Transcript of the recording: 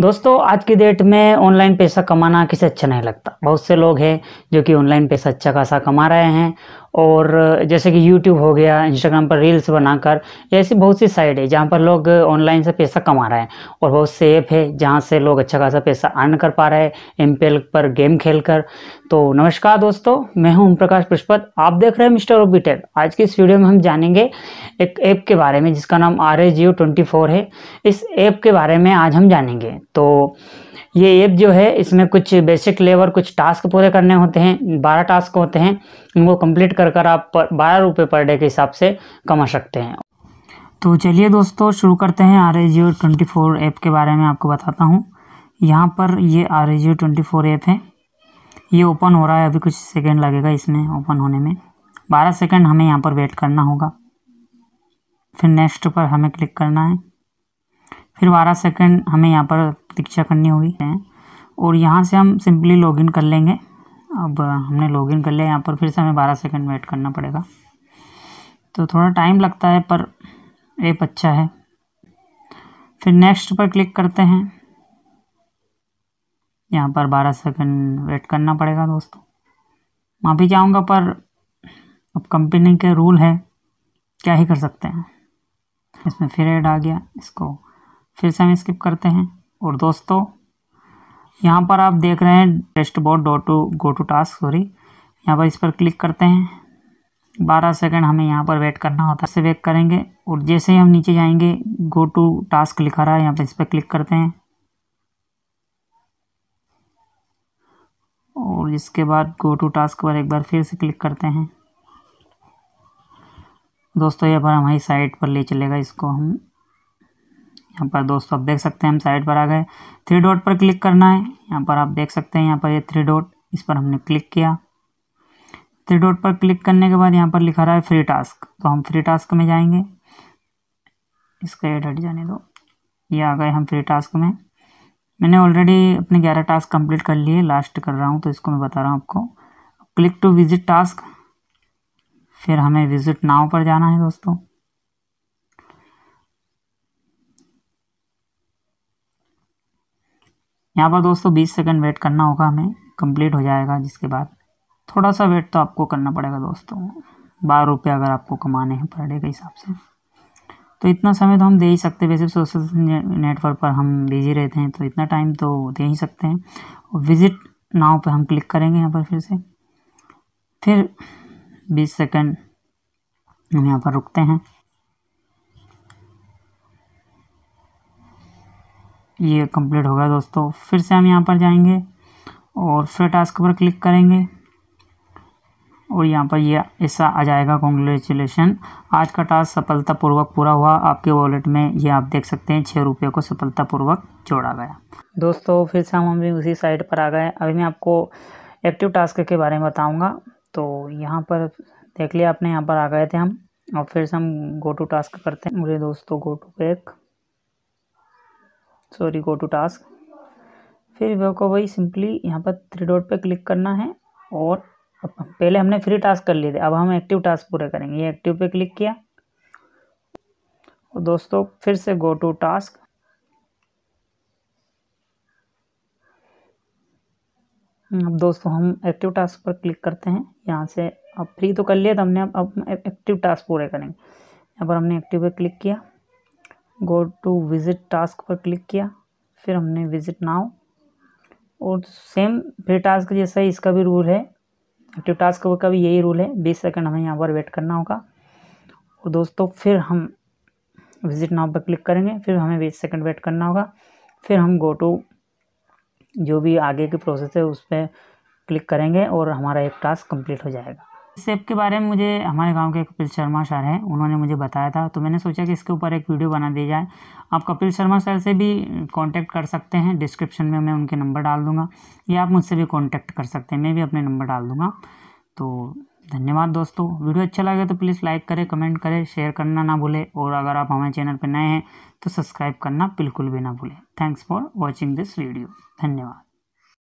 दोस्तों आज की डेट में ऑनलाइन पैसा कमाना किसे अच्छा नहीं लगता बहुत से लोग हैं जो कि ऑनलाइन पैसा अच्छा खासा कमा रहे हैं और जैसे कि यूट्यूब हो गया इंस्टाग्राम पर रील्स बनाकर ऐसी बहुत सी साइट है जहाँ पर लोग ऑनलाइन से पैसा कमा रहे हैं और बहुत से ऐप है जहाँ से लोग अच्छा खासा पैसा अर्न कर पा रहे हैं एम पर गेम खेल कर तो नमस्कार दोस्तों मैं हूँ ओम प्रकाश पुष्पत आप देख रहे हैं मिस्टर ओबी टेप आज की इस वीडियो में हम जानेंगे एक ऐप के बारे में जिसका नाम R A Jio twenty four है इस ऐप के बारे में आज हम जानेंगे तो ये ऐप जो है इसमें कुछ बेसिक लेवल कुछ टास्क पूरे करने होते हैं बारह टास्क होते हैं इनको कंप्लीट कर कर आप बारह रुपये पर डे के हिसाब से कमा सकते हैं तो चलिए दोस्तों शुरू करते हैं R H twenty four app के बारे में आपको बताता हूँ यहाँ पर ये R H twenty four app है ये ओपन हो रहा है अभी कुछ सेकेंड लगेगा इसमें ओपन होने में बारह सेकेंड हमें यहाँ पर वेट करना होगा फिर नेक्स्ट पर हमें क्लिक करना है फिर बारह सेकेंड हमें यहाँ पर प्रतीक्षा करनी होगी और यहाँ से हम सिंपली लॉगिन कर लेंगे अब हमने लॉगिन कर लिया यहाँ पर फिर से हमें बारह सेकेंड वेट करना पड़ेगा तो थोड़ा टाइम लगता है पर एप अच्छा है फिर नेक्स्ट पर क्लिक करते हैं यहाँ पर बारह सेकंड वेट करना पड़ेगा दोस्तों माफ़ी चाहूँगा पर अब कंपनी के रूल है क्या ही कर सकते हैं इसमें फिर एड आ गया इसको फिर से हम स्किप करते हैं और दोस्तों यहाँ पर आप देख रहे हैं board do to go to task sorry यहाँ पर इस पर क्लिक करते हैं बारह सेकंड हमें यहाँ पर वेट करना होता है से वेट करेंगे और जैसे ही हम नीचे जाएंगे गो टू टास्क लिखा रहा है यहाँ पर इस पर क्लिक करते हैं और इसके बाद गो टू टास्क पर एक बार फिर से क्लिक करते हैं दोस्तों यहाँ पर हमारी साइट पर ले चलेगा इसको हम यहाँ पर दोस्तों आप देख सकते हैं हम साइड पर आ गए थ्री डॉट पर क्लिक करना है यहाँ पर आप देख सकते हैं यहाँ पर ये थ्री डॉट इस पर हमने क्लिक किया थ्री डॉट पर क्लिक करने के बाद यहाँ पर लिखा रहा है फ्री टास्क तो हम फ्री टास्क में जाएंगे इसका एड हट जाने दो ये आ गए हम फ्री टास्क में मैंने ऑलरेडी अपने ग्यारह टास्क कंप्लीट कर लिए लास्ट कर रहा हूँ तो इसको मैं बता रहा हूँ आपको क्लिक टू विजिट टास्क फिर हमें विजिट नाव पर जाना है दोस्तों यहाँ पर दोस्तों बीस सेकेंड वेट करना होगा हमें कंप्लीट हो जाएगा जिसके बाद थोड़ा सा वेट तो आपको करना पड़ेगा दोस्तों बारह रुपये अगर आपको कमाने हैं पर डे के हिसाब से तो इतना समय तो हम दे ही सकते वैसे सोशल नेटवर्क पर हम बिजी रहते हैं तो इतना टाइम तो दे ही सकते हैं विजिट नाव पर हम क्लिक करेंगे यहाँ पर फिर से फिर बीस सेकेंड हम यहाँ पर रुकते हैं ये कंप्लीट हो गया दोस्तों फिर से हम यहाँ पर जाएंगे और फिर टास्क पर क्लिक करेंगे और यहाँ पर ये ऐसा आ जाएगा कॉन्ग्रेचुलेसन आज का टास्क सफलतापूर्वक पूरा हुआ आपके वॉलेट में ये आप देख सकते हैं छः रुपये को सफलतापूर्वक जोड़ा गया दोस्तों फिर से हम अभी उसी साइट पर आ गए अभी मैं आपको एक्टिव टास्क के बारे में बताऊँगा तो यहाँ पर देख लिया आपने यहाँ पर आ गए थे हम और फिर से हम गो टू टास्क करते हैं मुझे दोस्तों go to back sorry go to task फिर को वही सिंपली यहाँ पर थ्री डॉट पे क्लिक करना है और पहले हमने फ्री टास्क कर लिए थे अब हम एक्टिव टास्क पूरे करेंगे ये एक्टिव पे क्लिक किया और दोस्तों फिर से गो टू टास्क अब दोस्तों हम एक्टिव टास्क पर क्लिक करते हैं यहाँ से अब फ्री तो कर लिया तो हमने अब अब एक्टिव टास्क पूरे करेंगे यहाँ पर हमने एक्टिव पे क्लिक किया गो टू विजिट टास्क पर क्लिक किया फिर हमने विजिट नाउ और सेम फिर टास्क जैसा ही इसका भी रूल है एक्टिव टास्क का भी यही रूल है बीस सेकंड हमें यहाँ पर वेट करना होगा और दोस्तों फिर हम विजिट नाउ पर क्लिक करेंगे फिर हमें बीस सेकंड वेट करना होगा फिर हम गो टू जो भी आगे की प्रोसेस है उस पर क्लिक करेंगे और हमारा एक टास्क कंप्लीट हो जाएगा सेब के बारे में मुझे हमारे गांव के कपिल शर्मा सर हैं उन्होंने मुझे बताया था तो मैंने सोचा कि इसके ऊपर एक वीडियो बना दी जाए आप कपिल शर्मा सर से भी कांटेक्ट कर सकते हैं डिस्क्रिप्शन में मैं उनके नंबर डाल दूँगा या आप मुझसे भी कांटेक्ट कर सकते हैं मैं भी अपने नंबर डाल दूँगा तो धन्यवाद दोस्तों वीडियो अच्छा लगे तो प्लीज़ लाइक करें कमेंट करें शेयर करना ना भूलें और अगर आप हमारे चैनल पर नए हैं तो सब्सक्राइब करना बिल्कुल भी ना भूलें thanks for watching this video धन्यवाद